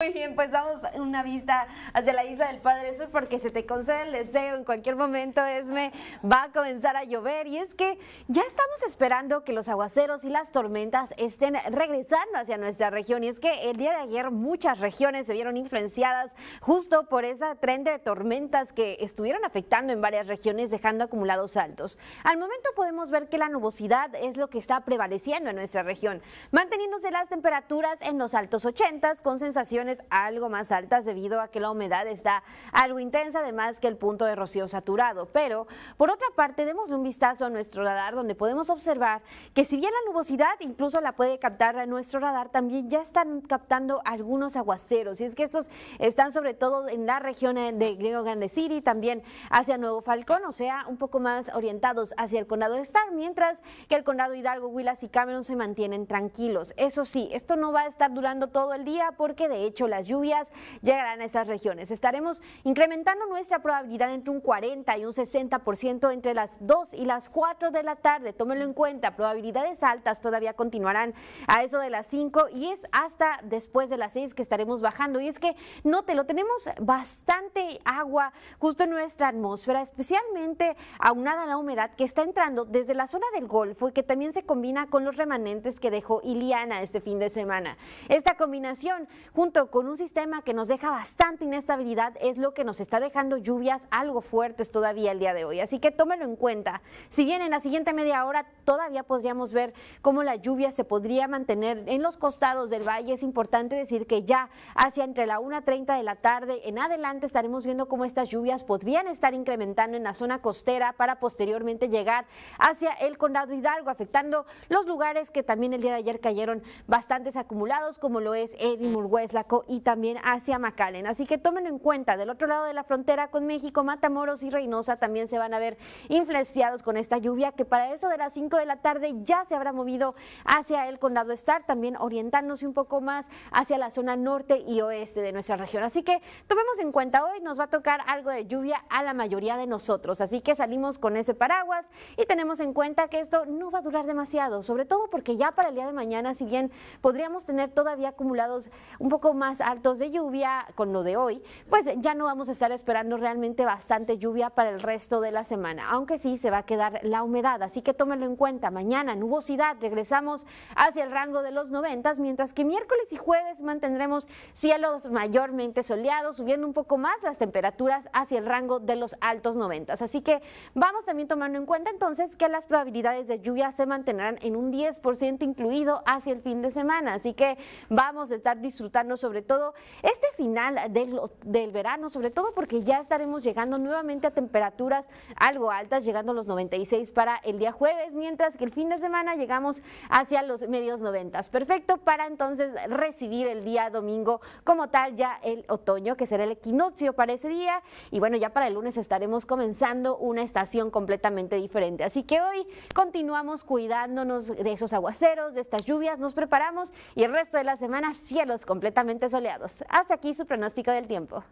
Muy bien, pues damos una vista hacia la isla del Padre Sur porque se te concede el deseo en cualquier momento, Esme, va a comenzar a llover y es que ya estamos esperando que los aguaceros y las tormentas estén regresando hacia nuestra región y es que el día de ayer muchas regiones se vieron influenciadas justo por esa tren de tormentas que estuvieron afectando en varias regiones dejando acumulados altos. Al momento podemos ver que la nubosidad es lo que está prevaleciendo en nuestra región, manteniéndose las temperaturas en los altos 80 con sensaciones algo más altas debido a que la humedad está algo intensa, además que el punto de rocío saturado. Pero por otra parte, demos un vistazo a nuestro radar donde podemos observar que si bien la nubosidad incluso la puede captar a nuestro radar, también ya están captando algunos aguaceros. Y es que estos están sobre todo en la región eh, de Griego Grande City, también hacia Nuevo Falcón, o sea, un poco más orientados hacia el condado de Star, mientras que el condado Hidalgo, Huilas y Cameron se mantienen tranquilos. Eso sí, esto no va a estar durando todo el día porque de hecho las lluvias llegarán a estas regiones. Estaremos incrementando nuestra probabilidad entre un 40 y un 60% entre las 2 y las 4 de la tarde. Tómenlo en cuenta, probabilidades altas todavía continuarán a eso de las 5 y es hasta después de las 6 que estaremos bajando. Y es que, lo tenemos bastante agua justo en nuestra atmósfera, especialmente aunada a la humedad que está entrando desde la zona del Golfo y que también se combina con los remanentes que dejó Iliana este fin de semana. Esta combinación, junto con un sistema que nos deja bastante inestabilidad, es lo que nos está dejando lluvias algo fuertes todavía el día de hoy. Así que tómelo en cuenta. Si bien en la siguiente media hora todavía podríamos ver cómo la lluvia se podría mantener en los costados del valle, es importante decir que ya hacia entre la 1.30 de la tarde en adelante estaremos viendo cómo estas lluvias podrían estar incrementando en la zona costera para posteriormente llegar hacia el condado Hidalgo, afectando los lugares que también el día de ayer cayeron bastantes acumulados, como lo es Edimur la y también hacia Macalen, Así que tómenlo en cuenta, del otro lado de la frontera con México, Matamoros y Reynosa también se van a ver infleciados con esta lluvia que para eso de las 5 de la tarde ya se habrá movido hacia el condado Star, también orientándose un poco más hacia la zona norte y oeste de nuestra región. Así que tomemos en cuenta, hoy nos va a tocar algo de lluvia a la mayoría de nosotros, así que salimos con ese paraguas y tenemos en cuenta que esto no va a durar demasiado, sobre todo porque ya para el día de mañana, si bien podríamos tener todavía acumulados un poco más altos de lluvia, con lo de hoy, pues ya no vamos a estar esperando realmente bastante lluvia para el resto de la semana, aunque sí se va a quedar la humedad, así que tómenlo en cuenta. Mañana nubosidad, regresamos hacia el rango de los 90, mientras que miércoles y jueves mantendremos cielos mayormente soleados, subiendo un poco más las temperaturas hacia el rango de los altos 90. Así que vamos también tomando en cuenta entonces que las probabilidades de lluvia se mantendrán en un 10% incluido hacia el fin de semana, así que vamos a estar disfrutando sobre sobre todo este final del, verano, sobre todo porque ya estaremos llegando nuevamente a temperaturas algo altas, llegando a los 96 para el día jueves, mientras que el fin de semana llegamos hacia los medios 90. Perfecto para entonces recibir el día domingo como tal ya el otoño, que será el equinoccio para ese día. Y bueno, ya para el lunes estaremos comenzando una estación completamente diferente. Así que hoy continuamos cuidándonos de esos aguaceros, de estas lluvias, nos preparamos y el resto de la semana cielos completamente soleados. Hasta aquí su pronóstico del tiempo.